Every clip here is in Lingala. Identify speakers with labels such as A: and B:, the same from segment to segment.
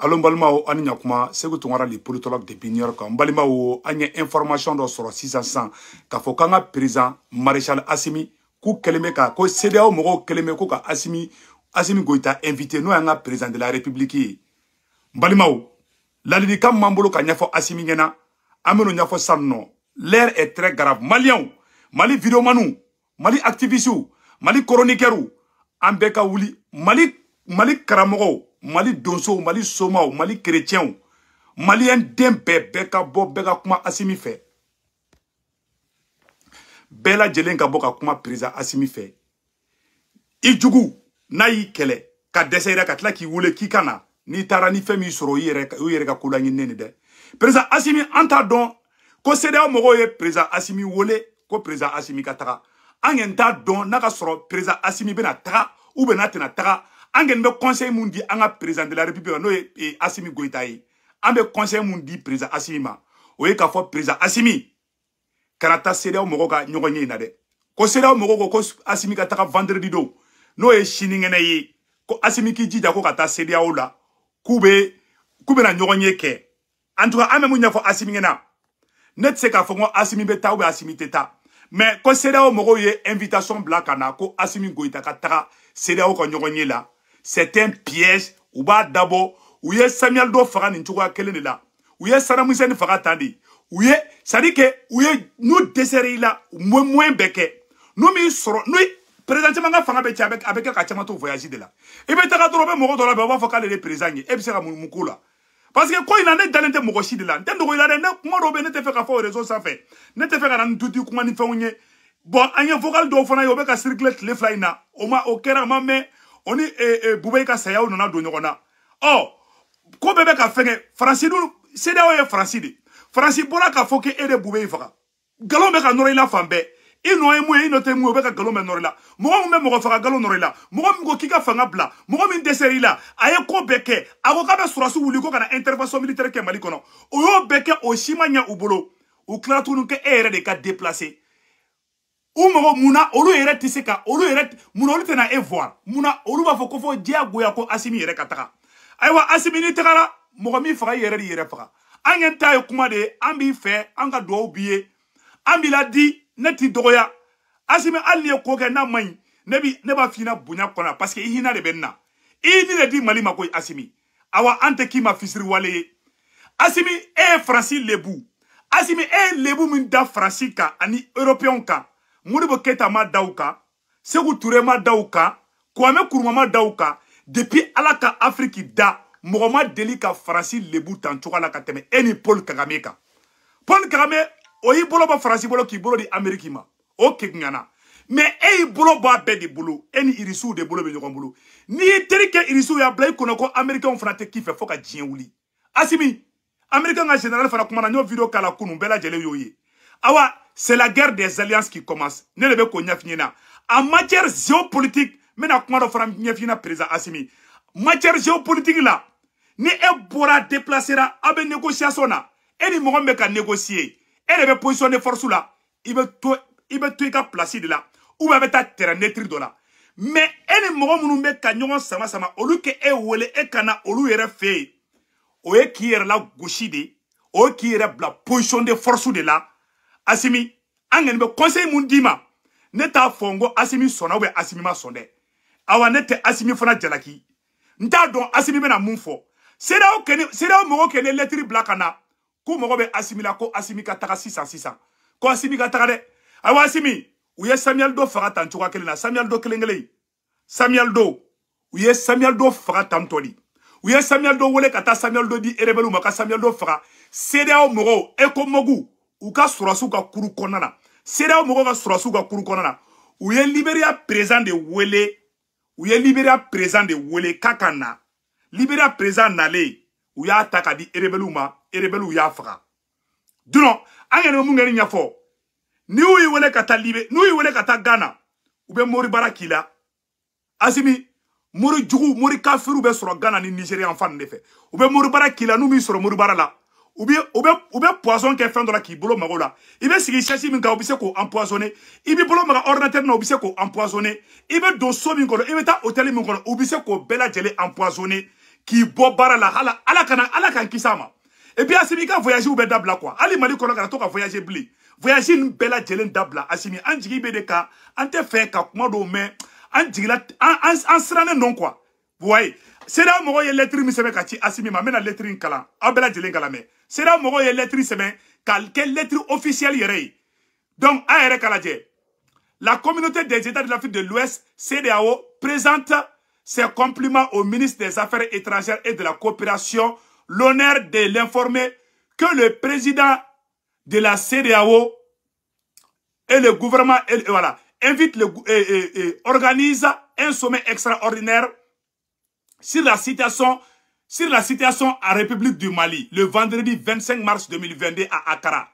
A: alo n balimaw ani ɲakuma segu tongara li politologue depuis new york n balimaw an ye information dɔ sɔrɔ sisan sisan k'a fɔ k'an ka président maréchal asimi k'u kɛlen bɛ ka ko cdao mɔgɔw kɛlen bɛ ko ka asimi asimi goyita invité n'o y'an ka président de la république ye n balimaw ladilikan m'an bolo ka ɲɛfɔ asimi ɲɛna an ben'o ɲɛfɔ sisan nɔ l'air est très grave maliyɛnw mali videomanu mali activistw mali chroniquɛrw an bɛɛ ka wuli mali mali karamɔgɔw mali donsow mali somaw mali kerecɛnw maliyɛn den bɛɛ bɛɛ ka bɔ bɛɛ ka kuma asimi fɛ bɛɛ lajɛlen ka bɔ ka kuma pereza asimi fɛ i jugu n'a y'i kɛlɛ ka dɛsɛ yɛrɛ ka tila k'i wele k'i ka na n'i taara ni fɛn m'i sɔrɔ i yɛrɛ i yɛrɛ ka ko laɲininen ni dɛ pereza asimi an t'a dɔn ko sedeya mɔgɔw ye pereza asimi wele ko pereza asimi ka taga an yɛn t'a dɔn n'a ka sɔrɔ pereza asimi bɛna taga u bɛ n'a tɛna taga an kɔni bɛ conseil mun di an ka président de la république eh, eh, ma n'o ye eh, asimi goyita ye an bɛ conseil mun di président asimi ma o ye k'a fɔ président asimi kana taa seerew mɔgɔw ka ɲɔgɔn ye in na dɛ ko seerew mɔgɔw ko ko asimi ka taga vendredi don n'o ye sinikɛnɛ ye ko asimi k'i jija ko ka taa seerew la k'u bɛ k'u bɛna ɲɔgɔn ye kɛ en tout cas an bɛ mun ɲɛfɔ asimi ɲɛna ne tɛ se k'a fɔ ko asimi bɛ taa ou bien asimi tɛ taa mais ko seerew mɔgɔw ye invitation bila ka na ko asimi goyita ka taga seerew ka ɲɔgɔn ye la. c'est un piège u b'a dabɔ u ye samiyali dɔ faga nin cogoya kelen de la u ye sadamusɛni faga tan de u ye sadi kɛ u ye n'u dɛsɛr'i la moyen bɛɛ kɛ n'u m'i sɔrɔ n'u président caman ka fanga bɛ cɛ a bɛ kɛ ka caman to voyage de eh la i bɛ taga dɔrɔn i bɛ mɔgɔ dɔ labɛn u b'a fɔ k'ale de ye président ye e bɛ se ka mun k'o la parce que ko in na ne dalen tɛ mɔgɔ si de la n tɛ dogo i la dɛ ne kuma dɔw bɛ ne tɛ fɛ ka fɔ o réseau sanfɛ ne tɛ fɛ ka na ni tuti kuma ni fɛnw ye bɔn an ye vocal dɔw fana ye o bɛ ka circuler tile fila in na o ma o kɛra a ma mɛn o ni e, eh, e, eh, bubayi ka sayaw nana don ɲɔgɔn na ɔ oh, ko bɛɛ bɛ ka fɛngɛ faransi dun sedeaw ye faransi de faransi bɔra k'a fɔ k'e de bubayi faga galon bɛ ka nɔrɔ i la fan bɛɛ i nɔ ye mun ye i nɔ tɛ mun ye o bɛ ka nkalon bɛ nɔrɔ i la mɔgɔ min bɛ mɔgɔ faga nkalon nɔrɔ i la mɔgɔ min ko k'i ka fanga bila mɔgɔ min dɛsɛr'i la a ye ko bɛɛ kɛ a ko k'a bɛ sɔrɔsi wuli ko ka na intervention militaire kɛ mali kɔnɔ o y'o bɛɛ kɛ o si ma ɲɛ u bolo u tilala tuguni kɛ e yɛrɛ de ka déplacer u mago munna olu yɛrɛ tɛ se ka olu yɛrɛ munna olu tɛna e voir munna olu b'a fɔ ko fɔ diyagoya ko asimi yɛrɛ ka taga ayiwa asimi n'i tagara mɔgɔ min faga i yɛrɛ de yɛrɛ faga an yɛn ta ye kuma de ye an b'i fɛ an ka dugawu b'i ye an b'i ladi ne t'i dɔgɔya asimi hali n'i ye ko kɛ n'a ma ɲi ne bi ne b'a f'i ɲɛna bonya kɔnɔ parce que i hinɛ de bɛ n na i ni de di mali ma ko asimi awa an tɛ k'i ma fisiriwale ye asimi e ye faransi lebu asimi e ye lebu min da faransi kan ani européens kan modibo keta ma daw kan segu ture ma daw kan kwame kuruma ma daw kan depuis ala ka afiriki da mɔgɔ ma deli ka faransi lebu tan cogoya la ka tɛmɛ e ni paul kagame kan paul kagame o y'i bolo bɔ faransi bolo k'i bolo di ameriki ma o kegunyana mɛ e y'i bolo bɔ a bɛɛ de bolo e ni irisiw de bolo bɛ ɲɔgɔn bolo n'i y'i teri kɛ irisiw y'a bila i kɔnɔ ko amerikɛnw fana tɛ k'i fɛ fɔɔ ka diɲɛ wuli asimi amerikɛn ka general fana kumana n y'o video k'a la kunu bɛɛ lajɛlen y'o ye awa c'est la guerre des alliances qui commence ne de bɛ k'o ɲɛf'i ɲɛna en matière géopolitique n bɛna kuma dɔ fana ɲɛf'i ɲɛna président asimi matière géopolitique la ni e bɔra déplacera aw bɛ négociation na e ni mɔgɔ min bɛ ka négocier e de bɛ position de force la i bɛ to i bɛ to i ka place de la ou bien a bɛ taa terrain neutre dɔ la mais e ni mɔgɔ minnu bɛ ka ɲɔgɔn sama sama olu kɛ e wele e ka na olu yɛrɛ fɛ yen o ye k'i yɛrɛ lagosi de o ye k'i yɛrɛ bila position de force de la asimi an kɔni bɛ conseil mun d'i ma ne t'a fɔ n ko asimi sɔnna ubiyɛn asimi ma sɔn dɛ awa ne tɛ asimi fana jalaki n t'a dɔn asimi bɛna mun fɔ seerew kɛnɛ seerew mɔgɔw kɛnɛ lɛtiri bila ka na k'u mago bɛ asimi la ko asimi ka taga sisan sisan ko asimi ka taga dɛ awa asimi u ye samiyali dɔ faga tan cogoya kelen na samiyali dɔ kelen kelen samiyali dɔ u ye samiyali dɔ faga tan tɔ de u ye samiyali dɔ wele ka taa samiyali dɔ di erebɛliw ma ka samiyali dɔ faga seerew mɔgɔw ekomɔgu u ka sɔrɔsiw ka kuru kɔnɔna na seerew mɔgɔw ka sɔrɔsiw ka kuru kɔnɔna na u ye liberiya perezan de wele u ye liberiya perezan de wele k'a ka na liberiya perezan nalen u y'a ta ka di erebeliw ma erebeliw y'a faga dunɔ an yɛrɛ bɛ mun kɛ ni ɲɛfɔ n'i y'u wele ka taa libe n'u y'u wele ka taa gana u bɛ mori baara k'i la asimi mori jugu mori kafiriw bɛ sɔrɔ gana ni nizeriya fan de fɛ u bɛ mori baara k'i la n'u m'i sɔrɔ mori baara la ou bien ou bien ou bien poison qui est fait dans la i marola. sigi sɛsi min kan u bɛ Il k'o empoisonner i b'i bolo maga ordinateur na u bɛ se k'o empoisonner i hôtel k'i la ala Alakana kana ala ma et eh puis Asimi i voyager voyage bɛɛ d'abla quoi hali Mali kɔnɔ kana to voyager voyage Voyager une ninnu bɛɛ dabla, Asimi an jigi ante de fait ka en dɔw mɛn an en, en, an an non quoi vous voyez CEDEAO mɔgɔw ye lettre min c'est ka ci Asimi ma n bɛna lettre in kalan aw bɛɛ lajɛlen me sera là ye il sɛbɛn ka lettre officielle donc a yɛrɛ la communauté des états de l'Afrique de l'Ouest CDAO, présente ses compliments au ministre des affaires étrangères et de la coopération l'honneur de l'informer que le président de la CDAO et le gouvernement voilà, invite le organise un sommet extraordinaire sur la situation sur la situation à République du Mali le vendredi 25 mars 2022 à Accra.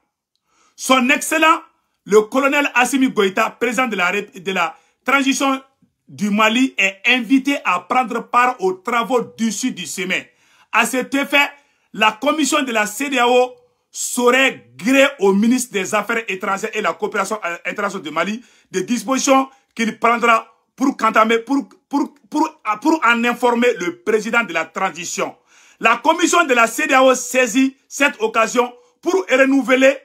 A: Son Excellent, le colonel Assimi Goïta, président de la, transition du Mali, est invité à prendre part aux travaux du sud du sommet. À cet effet, la commission de la CDAO saurait gré au ministre des Affaires étrangères et la coopération euh, internationale du Mali des dispositions qu'il prendra pour, pour, pour, pour, pour en informer le président de la transition. La commission de la CDAO saisit cette occasion pour renouveler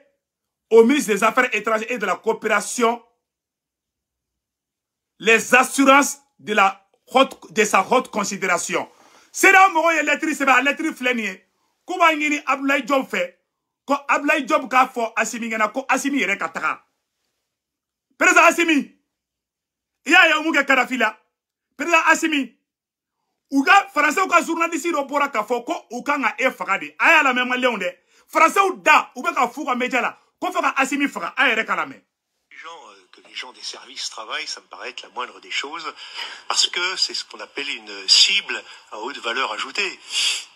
A: au ministre des Affaires étrangères et de la coopération les assurances de, la haute, de sa haute considération. C'est mɔgɔ ye c'est la a flénier. filɛ nin job ko b'a Job Abdoulaye Diop fɛ ko Abdoulaye Diop k'a fɔ Asimi est ko Asimi yɛrɛ président Asimi les euh, que les gens des services travaillent, ça me paraît être la moindre des choses, parce que c'est ce qu'on appelle une cible à haute valeur ajoutée.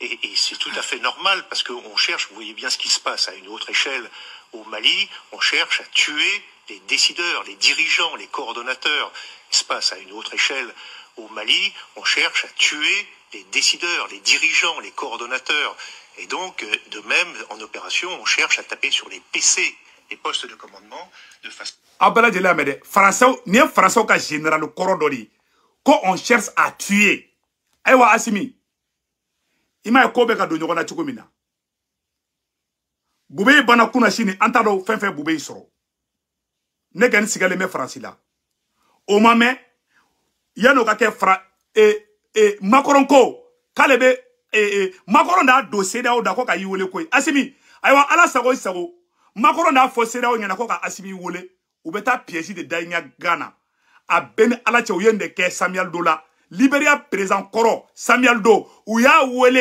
A: Et, et c'est tout à fait normal, parce qu'on cherche, vous voyez bien ce qui se passe à une autre échelle au Mali, on cherche à tuer les décideurs, les dirigeants, les coordonnateurs. Il se passe à une autre échelle au Mali, on cherche à tuer les décideurs, les dirigeants, les coordonnateurs. Et donc, euh, de même, en opération, on cherche à taper sur les PC, les postes de commandement, de façon... Ah bɛɛ lajɛlen y'a mɛn dɛ faransaw nin général kɔrɔ qu'on on cherche à tuer ehwa asimi il m'a dit. ko bɛ ka don ɲɔgɔn na cogo min na bube bana kunna sini an t'a ne kɔni sigalen bɛ faransi la e, e, e, o ma mɛn yanni o ka kɛ fara eh, eh, makɔrɔn ko k'ale bɛ eh, eh, makɔrɔn n'a don seerew da ko ka y'i wele koyi asimi ayiwa ala sago i sago makɔrɔn n'a fɔ seerew ɲɛna ko ka asimi wele u bɛ taa piyɛsi de da i ɲɛ gana a bɛɛ ni ala cɛ u ye nin de kɛ samiyali do la liberia perezan kɔrɔ samiyali do u y'a wele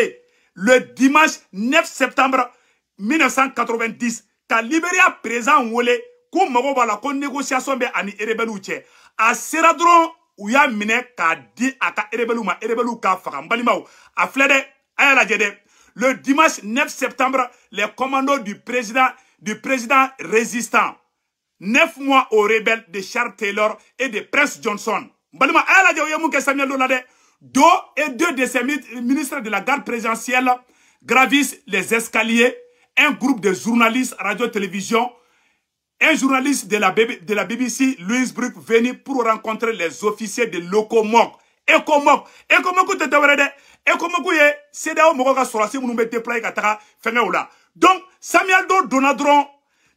A: le dimanche 9 septembre 1990 ka liberia perezan wele ko la ko négociation bɛ ani rebelles cɛ a sera dɔrɔn u y'a a ka rebelles faga a le dimanche 9 septembre les commandos du président du président résistant neuf mois aux rebelles de Charles Taylor et de Prince Johnson n balima a y'a lajɛ u ye mun kɛ et deux de ses ministres de la garde présidentielle gravissent les escaliers un groupe de journalistes radio-télévision un journaliste de la, de la BBC, Louisburg, venu pour rencontrer les officiers de l'Okomok. Ekomok. Ekomok, tu te verrais Ekomok, c'est d'ailleurs mon si vous nous mettez plein de là. Donc, Samuel Do Donadron,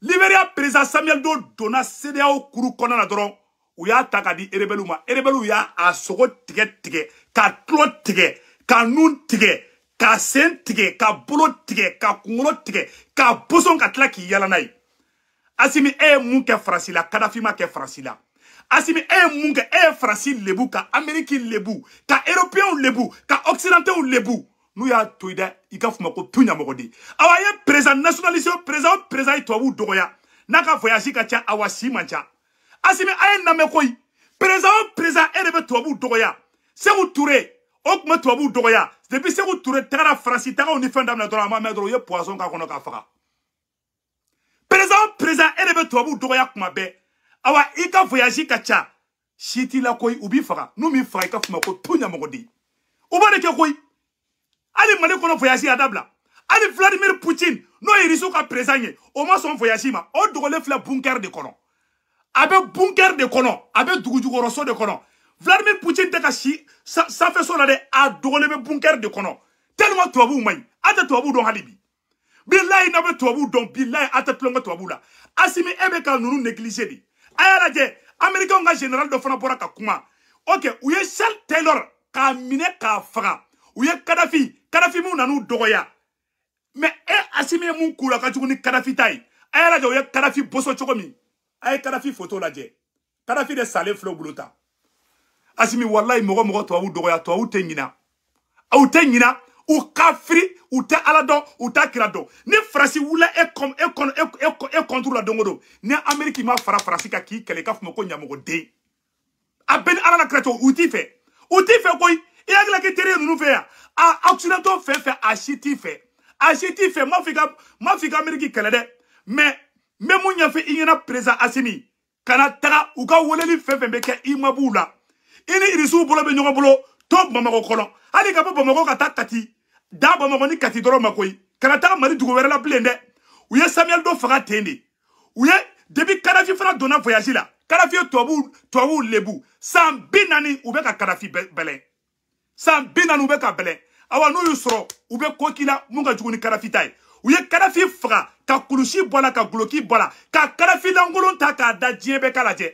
A: Libéria président Samuel Do Dona, c'est d'ailleurs Kourou Konanadron. u y'a ta a di erebɛliw ma y'a a sogo tigɛ ka tulo tigɛ ka nun tigɛ ka sen tigɛ ka bolo tigɛ ka kunkolo tigɛ ka bosɔn ka asimi e eh, ye mun kɛ farasi la kadafi ma kɛ farasi la asimi e eh, ye mun kɛ e eh, ye farasi lebu ka ameriki lebu ka eropiyɛnw lebu ka ɔkisidantɛw lebu n'u y'a to i dɛ i ka fuma ko tu ɲamɔgɔ de awa a ye perezan nasionaliste o perezan o perezan ye tubabuw dɔgɔya n'a ka voyage ka ca awa si man ca asimi a ye namɛn koyi perezan o perezan e de bɛ tubabuw dɔgɔya segu ture o tun bɛ tubabuw dɔgɔya depuis segu ture tagara faransi tagaw ni fɛn daminɛ dɔrɔn a ma mɛn dɔrɔn u ye poisson k'a kɔnɔ k'a faga ko président e de bɛ tubabuw dɔgɔya kuma bɛɛ awa i ka voyage ka ca si t'i la koyi u b'i faga n'u m'i faga i ka fuma ko tu ɲamɔgɔden u b'a de kɛ koyi hali mali kɔnɔ voyage a dabila hali vladimir poutine n'o ye rusu ka président ye o ma sɔn voyage ma o dogolen filɛ bunker de kɔnɔ a bɛ bunker de kɔnɔ a bɛ dugujukɔrɔso de kɔnɔ vladimir poutine tɛ ka si sanfɛso la dɛ a dogolen bɛ bunker de kɔnɔ tellement tubabuw man ɲi an tɛ tubabuw dɔn hali bi bilayi n'a bɛ tubabu dɔn bilayi a tɛ tulonkɛ tubabu la asimi e bɛ ka ninnu negilize de a y'a lajɛ amerikɛnw ka general dɔ fana bɔra ka kuma ok u ye charles taylor k'a minɛ k'a faga u ye kadafi kadafi minw nan'u dɔgɔya mɛ e asimi ye mun k'u la ka jugu ni kadafi ta ye a y'a lajɛ u ye kadafi bɔsɔ cogo min a ye kadafi foto lajɛ kadafi de salen filɛ bolo ta asimi walayi mɔgɔ mɔgɔ tubabu dɔgɔya tubabu tɛ ɲina aw tɛ ɲina u kafiri u tɛ ala dɔn u t'a kira dɔn ni farasi wula e kɔn e kɔn e kɔn e, e kɔnturu la don o don ni ameriki ma fara farasi kan k'i kɛlɛ i ka fɔ ko ɲamɔgɔden a bɛ ni ala e la kira tɔ u t'i fɛ u t'i fɛ koyi i hakili k'i teri ye ninnu fɛ yan a occidentaux fɛn fɛn a si t'i fɛ a si t'i fɛ n ma fɔ i ka n ma fɔ i ka ameriki kɛlɛ dɛ mɛ n bɛ mun ɲɛfɔ i ɲɛna président asimi kana taga u ka weleli fɛn fɛn bɛ kɛ imabuw la i ni irisiw bolo bɛ ɲɔgɔn bolo to bamakɔ kɔnɔ hali ka bɔ bamakɔ ka taa kati da bamakɔ ni kati dɔrɔn ma koyi kana taga mali dugu wɛrɛ la bilen dɛ u ye samiyɛli dɔ faga ten de u ye depi kadafi fana donna voyage la kadafi ye tubabu tubabu lebu san bi naani u bɛ ka kadafi bɛlɛ san bi naani u bɛ ka bɛlɛ awa n'u y'u sɔrɔ u bɛ ko k'i la mun ka jugu ni kadafi ta ye u ye kadafi faga ka kulusi bɔ a la ka guloki bɔ a la ka kadafi lankolon ta k'a da diɲɛ bɛɛ ka lajɛ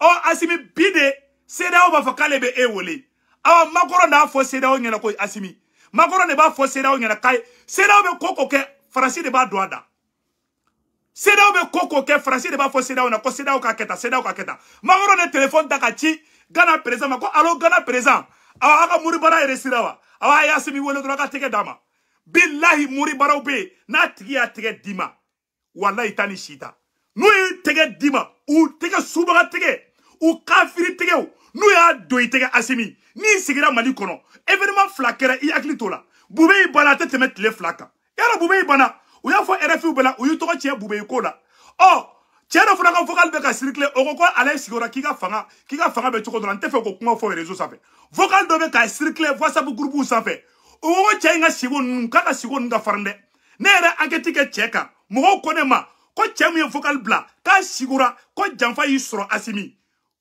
A: ɔ asimi bi de seerew b'a fɔ k'ale bɛ e wele awa makɔrɔ n'a fɔ seerew ɲɛna ko asimi makɔrɔ de b'a fɔ seerew ɲɛna k'a ye seerew bɛ ko ko kɛ faransi de b'a don a da seerew bɛ ko ko kɛ faransi de b'a fɔ seerew ɲɛna ko seerew ka kɛ tan seerew ka kɛ tan makɔrɔ de telefɔni ta ka ci ghana perezan ma ko alo ghana perezan awa a ka moribara yɛrɛ sira wa awa a y'a sɛbɛn wele dɔrɔn a ka tɛgɛ d'a ma bilahi moribaraw bɛ yen n'a tigi y'a tɛgɛ d'i ma walayi taa ni si ta n'u y'i tɛgɛ d'i ma u tɛgɛ subaga tɛgɛ u kafiri tɛgɛw n'u y'a don i tɛgɛ asimi n'i sigira mali kɔnɔ evenema fila kɛra i hakili to la bube i banna a tɛ tɛmɛ tile fila kan yala bube i banna u y'a fɔ rfiw bɛɛ la u y'i tɔgɔ cɛ bube i ko la ɔ cɛɛ dɔ fana ka fɔ k'ale bɛ ka sirikile o ko ko ale sigiyɔrɔ k'i ka fanga k'i ka fanga bɛ cogo dɔ la n tɛ fɛ k'o kuma fɔ rezo sanfɛ vocal dɔ bɛ ka sirikile whatsapp gurupuw sanfɛ o ko ko cɛɛ in ka sigo ninnu k'a ka sigo ninnu ka farin dɛ ne yɛrɛ ankɛti kɛ cɛɛ kan mɔgɔw ko ne ma ko cɛɛ min ye vocal bila k'a sigora ko janfa y'i sɔrɔ asimi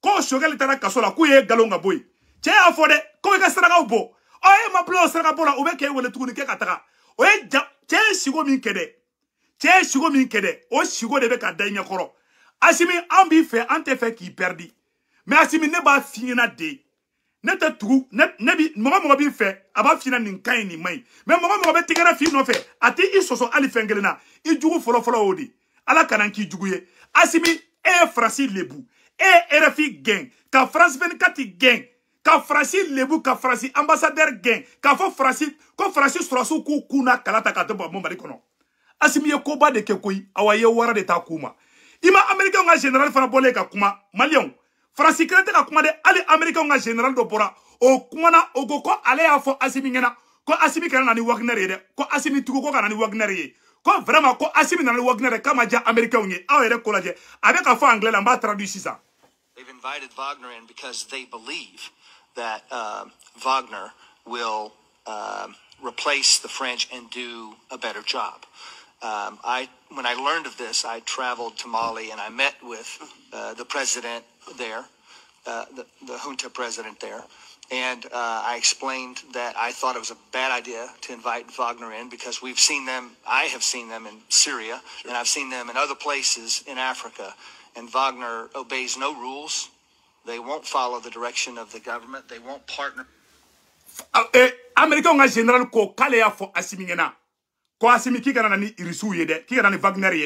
A: ko sogɛli taara kaso la k'u ye galon ka bɔ yen cɛ y'a fɔ dɛ ko i ka sarakaw bɔ ɔ e ma pilɛ o saraka bɔ la u bɛ k'e wele tuguni k'e ka taga o ye ja cɛ ye siko min kɛ dɛ cɛ ye siko min kɛ dɛ o siko de bɛ ka da i ɲɛkɔrɔ asimi an b'i fɛ an tɛ fɛ k'i pɛridi mɛ asimi ne b'a f'i ɲɛna de ne tɛ tugu ne ne bi mɔgɔ mɔgɔ b'i fɛ a b'a f'i ɲɛna nin ka ɲi nin man ɲi mɛ mɔgɔ mɔgɔ bɛ tɛgɛrɛ f'i nɔfɛ a t'i i sɔsɔ hali fɛn kelen na i jugu fɔlɔfɔlɔ y'o de ala kana k'i jugu ye asimi e ye farasi lebu e rfi gɛn ka france 24 gɛn ka farasi lebu ka farasi ambassadɛr gɛn k'a fɔ farasi ko farasi sɔrɔsiw k'u kun na kala ta k'a to bɔ mali kɔnɔ asimi ye koba de kɛ koyi awa ye wara de t'a k'u ma i ma amerikɛnw ka general fana bɔlen ka kuma maliyɛnw farasi kelen tɛ ka kuma dɛ hali amerikɛnw ka general dɔ bɔra o kumana o ko ko ale y'a fɔ asimi ɲɛna ko asimi kana na ni wagnɛr ye dɛ ko asimi tugu ko kana ni wagnɛr ye ko vraiment ko asimi nana ni wagnɛr ye k'a ma diya amerikɛnw ye aw yɛrɛ ko lajɛ a bɛ ka fɔ angilɛ la n b'a traduit sisan They've invited Wagner in because they believe that uh, Wagner will uh, replace the French and do a better job. Um, I, when I learned of this, I traveled to Mali and I met with uh, the president there, uh, the, the, junta president there, and uh, I explained that I thought it was a bad idea to invite Wagner in because we've seen them, I have seen them in Syria, sure. and I've seen them in other places in Africa and Wagner obeys no rules. They won't follow the direction of the government. They won't partner. Ah, eh, Amerikaw general ko k'ale y'a fɔ ko Asimi k'i kana ni irisiw ye k'i kana ni Wagner ye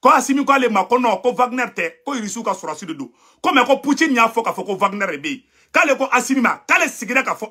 A: ko Asimi k'ale ma ko ko Wagner tɛ ko irisiw ka sɔrɔsi de don ko mɛ ko Poutine y'a fɔ k'a fɔ ko Wagner de k'ale ko Asimi ma k'ale sigira k'a fɔ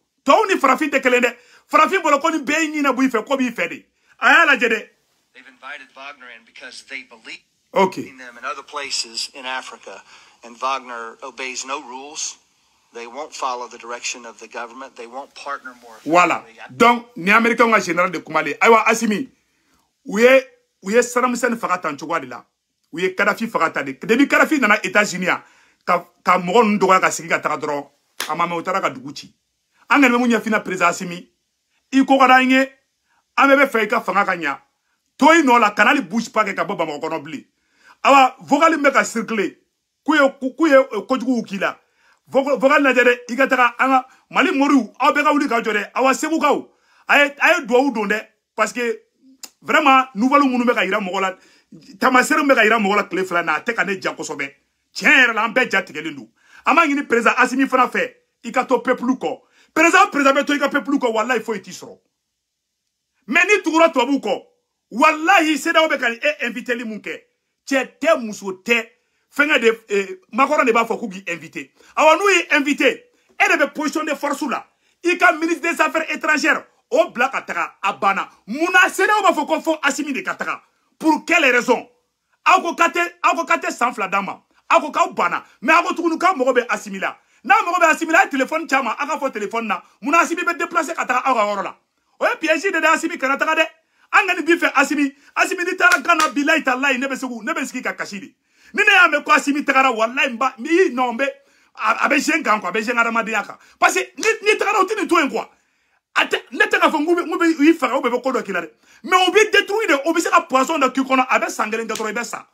A: tɔw ni farafin tɛ kelen dɛ farafin bolo ko nin bɛɛ ye ɲinɛ b'i fɛ ko b'i fɛ de a y'a lajɛ dɛ. okay. in Donc, ni amerikaw ka general de Kumale. ayiwa Asimi. U ye u ye Saddam faga tan cogoya de la. U ye kadafi faga ta de. Depuis kadafi nana États-Unis ka ka mɔgɔ ninnu dɔgɔya ka sigi ka taga dɔrɔn a ma mɛn u taara ka dugu ci. an kɛni bɛ mun ɲɛfina perezan asimi i ko ka d'an ye an bɛɛ bɛ fɛ i ka fanga ka ɲa to i nɔ la kana hali busi pa kɛ ka bɔ bamakɔ kɔnɔ bilen awa vocal min bɛ ka circuler k'u ye k'u ye kojuguw k'i la vocal lajɛ dɛ i ka taga an ka mali moriw aw bɛɛ ka wuli ka jɔ dɛ awa segukaw a ye a ye duwawu don dɛ parce que vraiment nouvelle minnu bɛ ka yira mɔgɔ la tamaseere bɛ ka yira mɔgɔ la tile fila na a tɛ ka ne ja kosɛbɛ tiɲɛ yɛrɛ la an bɛɛ ja tigɛlen don an b'a ɲini perezan asimi fana fɛ i ka to peuple kɔ président président bɛ to i ka peuple kɔ walayi foyi t'i sɔrɔ mɛ n'i tugura tubabuw kɔ walayi CEDEAO bɛ ka nin e inviteli mun kɛ cɛ tɛ muso tɛ fɛngɛ de eh, makɔrɔ de b'a fɔ k'u k'i invité awa n'u y'i invité e de bɛ position de force la i ka ministre des affaires étrangères o bila ka taga a banna munna CEDEAO b'a fɔ ko fo Asimi de ka taga pour quelle raison aw ko k'a tɛ aw ko k'a tɛ san fila d'a ma aw ko k'aw banna mɛ aw ko tuguni k'aw mago bɛ Asimi la n'a mago bɛ asimi la a ye telefɔni ci a ma a ka fɔ telefɔni na munna asimi bɛ déplacer ka taga aw ka yɔrɔ la o ye piège de dɛ asimi kana taga dɛ an kɔni b'i fɛ asimi asimi n'i taara gana bilayi talayi ne bɛ se k'u ne bɛ sigi ka kasi de ni ne y'a mɛn ko asimi tagara walayi n ba n'i nɔ n bɛ a bɛ zɛn kan quoi a bɛ zɛn adamadenya kan parce que n'i tagara o tɛ nin to yen quoi a tɛ ne tɛ k'a fɔ n k'u bɛ i faga u bɛ ko dɔ k'i la dɛ mais o bɛ détruire de o bɛ se ka poisson dɔ k'i kɔnɔ a bɛ san kelen kɛ dɔrɔn i bɛ sa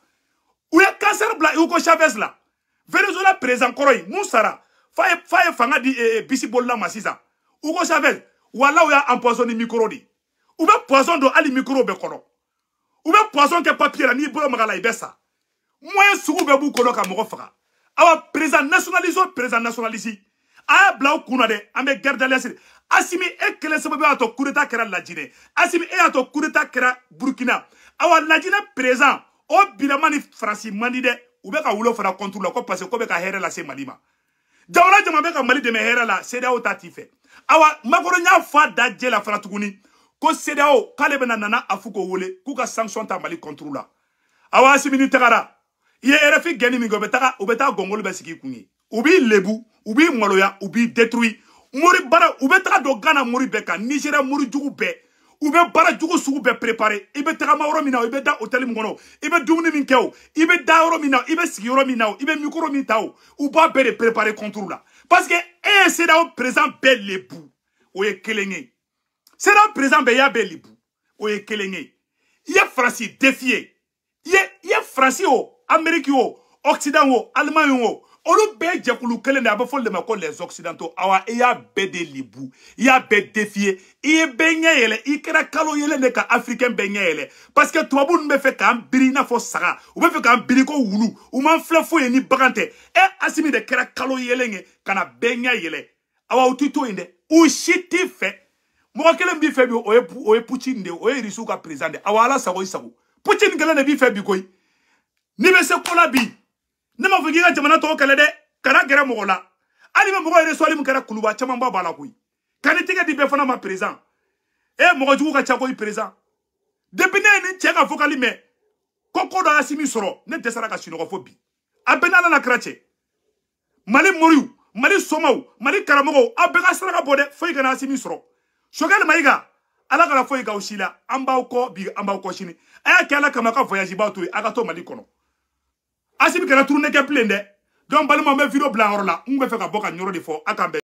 A: u ye cancer bila Hugo Chavez la Venezuela président kɔrɔ in mun sara fa ye e fanga di eh, eh bisi bolila ma sisan ugo chavez wala u y'a empoisonné micro de u bɛ poison don hali micro bɛɛ kɔnɔ u bɛ poison kɛ papier la n'i bolo maga la i bɛ sa moyen sugu bɛɛ b'u kɔnɔ ka mɔgɔ faga awa président nationaliste o président nationaliste a y'a bila aw kun na dɛ an bɛ garde à l'est asimi e kelen sababu y'a to coup d'état kɛra lajinɛ asimi e y'a to coup d'état kɛra burkina awa lajinɛ président o bilama ni faransi man di dɛ u bɛ ka wolo fana contre la ko parce que ko bɛ ka hɛrɛ lase mali ma jamana jamana bɛ ka mali dɛmɛ hɛrɛ la sedeaw ta t'i fɛ awa makɔrɔ y'a fɔ a da jɛ la fana tuguni ko sedeaw k'ale bɛna nana afu k'o wele k'u ka sanction ta mali contre la awa asimi ni tagara i ye rfi gɛnni min kɛ u bɛ taga u bɛ taa gɔngolo bɛ sigi i kun ye u b'i lebu u b'i maloya u b'i détruit mori baara u bɛ taga don gana mori bɛɛ kan nizeriya mori jugu bɛɛ u bɛ baara jugu sugu bɛɛ prepare i bɛ tagama yɔrɔ min na i bɛ da hôtel min kɔnɔ i bɛ dumuni min kɛ o i bɛ da yɔrɔ min na i bɛ sigi yɔrɔ min na o i bɛ micro min ta o u b'a bɛɛ de prepare contre la parce que e ye CEDEAO président bɛɛ lebu o ye kelen ye CEDEAO président bɛɛ y'a bɛɛ lebu o ye kelen ye i ye Faransi défier i ye i ye Faransi o Amérique o Occident o Allemagne o olu bɛɛ jɛkulu kelen de a bɛ fɔ olu de ma ko les occidentaux awa i y'a bɛɛ de libu i y'a bɛɛ defiye i ye bɛɛ ɲɛ yɛlɛ i kɛra kalo yelen de ka africain bɛɛ ɲɛ yɛlɛ parce que tubabu ninnu bɛ fɛ k'an biri i n'a fɔ saga u bɛ fɛ k'an biri ko wulu u man filɛ foyi ye ni bagan tɛ e asimi de kɛra kalo yelen ye ka na bɛɛ ɲɛ yɛlɛ awa u ti to yen dɛ u si t'i fɛ mɔgɔ kelen b'i fɛ bi o ye o ye putin de ye o ye irisiw ka président de awa ala sago i sago putin kelen de b'i fɛ bi koyi n'i bɛ se ko la bi ne m'a fɔ k'i ka jamana tɔgɔ kɛlɛ dɛ kana gɛrɛ mɔgɔ la hali ma mɔgɔ yɛrɛ sɔli min kɛra kuluba caman b'a la koyi ka ni tɛgɛ di bɛɛ fana ma perezan e mɔgɔ jugu ka ca koyi perezan depi ne ye nin cɛ ka fokali mɛn ko ko dɔ y'a simi sɔrɔ ne dɛsɛra ka sunɔgɔ fo bi a bɛɛ n'ala na kira cɛ mali moriw mali sɔmaw mali karamɔgɔw aw bɛɛ ka saraka bɔ dɛ foyi kana simi sɔrɔ sokɛli mayiga ala kana foyi k'aw si la an b'aw kɔ bi an b'aw kɔ sini a y'a kɛ ala kama ka voyage b'aw to yen a ka to mali kɔnɔ asibi kana turune kɛ bilen dɛ donc n balimaw n bɛ video bila a yɔrɔ la n kun bɛ fɛ ka bɔ ka nin yɔrɔ de fɔ a k'an bɛn